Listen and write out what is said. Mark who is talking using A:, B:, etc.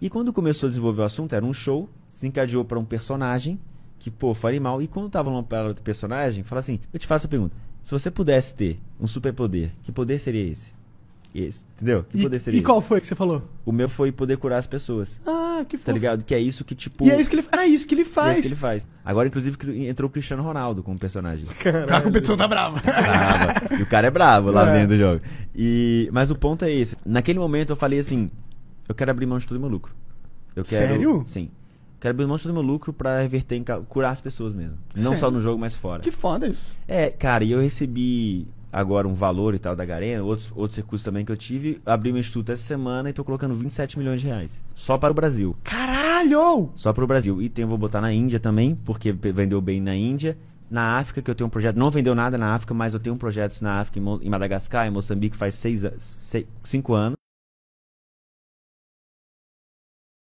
A: E quando começou a desenvolver o assunto, era um show, se encadeou para um personagem, que, pô, faria mal. E quando tava lá para outro personagem, fala assim: eu te faço a pergunta. Se você pudesse ter um superpoder, que poder seria esse? Esse, entendeu? Que e, poder seria E esse? qual foi que você falou? O meu foi poder curar as pessoas. Ah, que foda. Tá ligado? Que é isso que, tipo. E é isso que ele, é isso que ele faz. É isso que ele faz. Agora, inclusive, entrou o Cristiano Ronaldo como personagem. Caralho. A competição tá brava. brava. E o cara é bravo lá é. dentro do jogo. E... Mas o ponto é esse. Naquele momento eu falei assim: eu quero abrir mão de todo o meu lucro. Eu quero, Sério? Sim. Quero abrir mão de todo o meu lucro pra reverter em curar as pessoas mesmo. Não só no jogo, mas fora. Que foda isso. É, cara, e eu recebi agora um valor e tal da Garena, outros, outros recursos também que eu tive. Abri meu instituto essa semana e tô colocando 27 milhões de reais. Só para o Brasil. Caralho! Só para o Brasil. E tem, vou botar na Índia também, porque vendeu bem na Índia. Na África, que eu tenho um projeto. Não vendeu nada na África, mas eu tenho um projeto na África, em Madagascar, em Moçambique, faz seis, cinco anos.